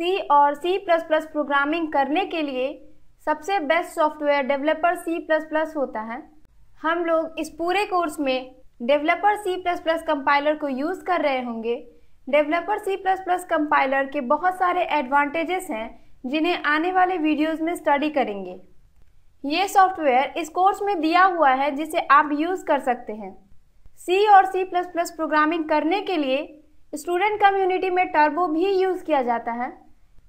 सी और सी plus plus programming करने के लिए सबसे best software developer C plus plus होता है हम लोग इस पूरे कोर्स में developer C plus plus compiler को यूज़ कर रहे होंगे developer C plus plus compiler के बहुत सारे एडवांटेजेस हैं जिन्हें आने वाले वीडियोस में स्टडी करेंगे ये सॉफ्टवेयर इस कोर्स में दिया हुआ है जिसे आप यूज़ कर सकते हैं सी और सी प्लस प्लस प्रोग्रामिंग करने के लिए स्टूडेंट कम्युनिटी में टर्बो भी यूज़ किया जाता है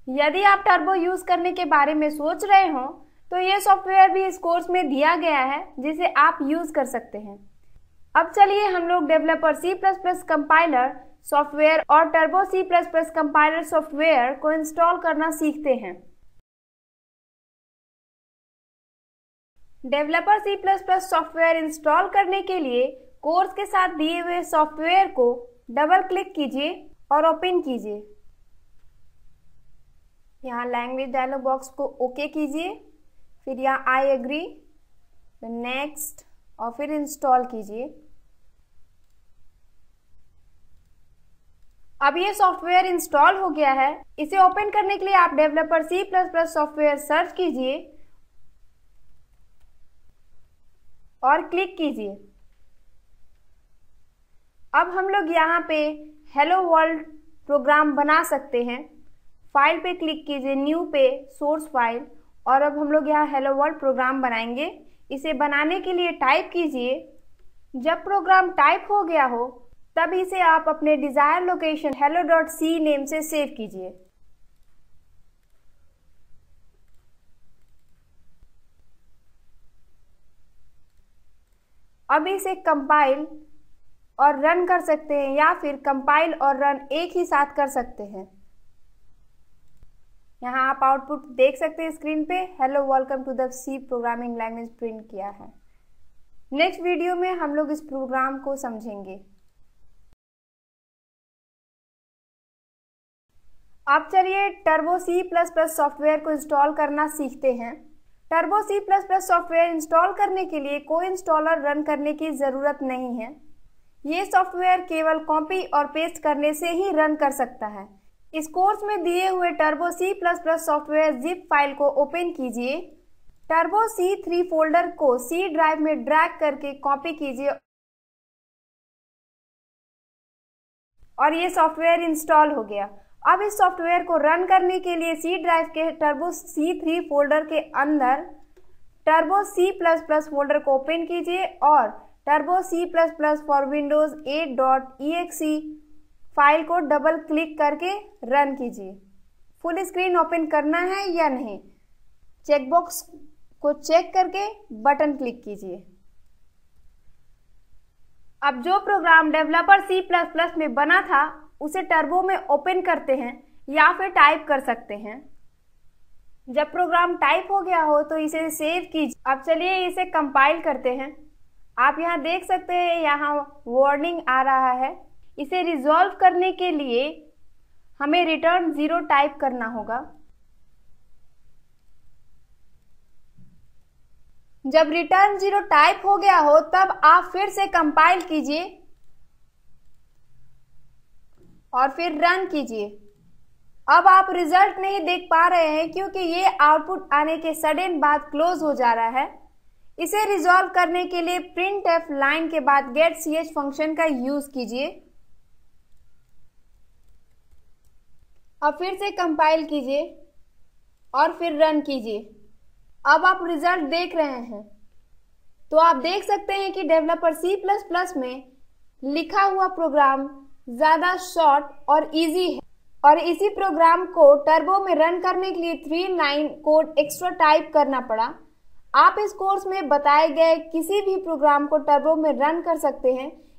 यदि आप टर्बो यूज करने के बारे में सोच रहे हो तो ये सॉफ्टवेयर भी इस कोर्स में दिया गया है जिसे आप यूज कर सकते हैं अब चलिए हम लोग developer C plus plus compiler software और Turbo C plus plus compiler software को इंस्टॉल करना सीखते हैं developer C plus plus software install करने के लिए कोर्स के साथ दिए हुए सॉफ्टवेयर को डबल क्लिक कीजिए और ओपन कीजिए यहाँ लैंग्वेज डायलॉग बॉक्स को ओके okay कीजिए फिर यहाँ आई एग्री नेक्स्ट और फिर इंस्टॉल कीजिए अब ये सॉफ्टवेयर इंस्टॉल हो गया है इसे ओपन करने के लिए आप developer C plus plus software search कीजिए और क्लिक कीजिए अब हम लोग यहाँ पे हेलो वर्ल्ड प्रोग्राम बना सकते हैं फाइल पे क्लिक कीजिए न्यू पे सोर्स फाइल और अब हम लोग यहाँ हेलो वर्ल्ड प्रोग्राम बनाएंगे इसे बनाने के लिए टाइप कीजिए जब प्रोग्राम टाइप हो गया हो तब इसे आप अपने desire location hello dot C name से सेव कीजिए अब इसे कंपाइल और रन कर सकते हैं या फिर कंपाइल और रन एक ही साथ कर सकते हैं यहाँ आप आउटपुट देख सकते हैं स्क्रीन पे hello welcome to the C programming language print किया है नेक्स्ट वीडियो में हम लोग इस प्रोग्राम को समझेंगे अब चलिए Turbo C plus plus software को इंस्टॉल करना सीखते हैं Turbo C plus plus software install करने के लिए कोई इंस्टॉलर रन करने की ज़रूरत नहीं है ये सॉफ्टवेयर केवल कॉपी और पेस्ट करने से ही रन कर सकता है इस कोर्स में दिए हुए Turbo C plus plus software zip file को ओपन कीजिए टर्बो सी थ्री फोल्डर को सी ड्राइव में ड्रैग करके कॉपी कीजिए और ये सॉफ्टवेयर इंस्टॉल हो गया अब इस सॉफ्टवेयर को रन करने के लिए सी ड्राइव के टर्बो सी थ्री फोल्डर के अंदर Turbo C plus plus folder को ओपन कीजिए और Turbo C plus plus for Windows eight dot E X E file को डबल क्लिक करके रन कीजिए फुल स्क्रीन ओपन करना है या नहीं चेकबॉक्स को चेक करके बटन क्लिक कीजिए अब जो program developer C plus plus में बना था उसे टर्बो में ओपन करते हैं या फिर टाइप कर सकते हैं जब प्रोग्राम टाइप हो गया हो तो इसे सेव कीजिए अब चलिए इसे कंपाइल करते हैं आप यहाँ देख सकते हैं यहाँ वार्निंग आ रहा है इसे रिजॉल्व करने के लिए हमें रिटर्न ज़ीरो टाइप करना होगा जब रिटर्न ज़ीरो टाइप हो गया हो तब आप फिर से कंपाइल कीजिए और फिर रन कीजिए अब आप रिजल्ट नहीं देख पा रहे हैं क्योंकि ये आउटपुट आने के सडन बाद क्लोज हो जा रहा है इसे रिजॉल्व करने के लिए प्रिंट एफ लाइन के बाद गेट सी एच फंक्शन का यूज कीजिए अब फिर से कंपाइल कीजिए और फिर रन कीजिए अब आप रिजल्ट देख रहे हैं तो आप देख सकते हैं कि डेवलपर C++ में लिखा हुआ प्रोग्राम ज़्यादा शॉर्ट और इजी है और इसी प्रोग्राम को टर्बो में रन करने के लिए three line code extra type करना पड़ा आप इस कोर्स में बताए गए किसी भी प्रोग्राम को टर्बो में रन कर सकते हैं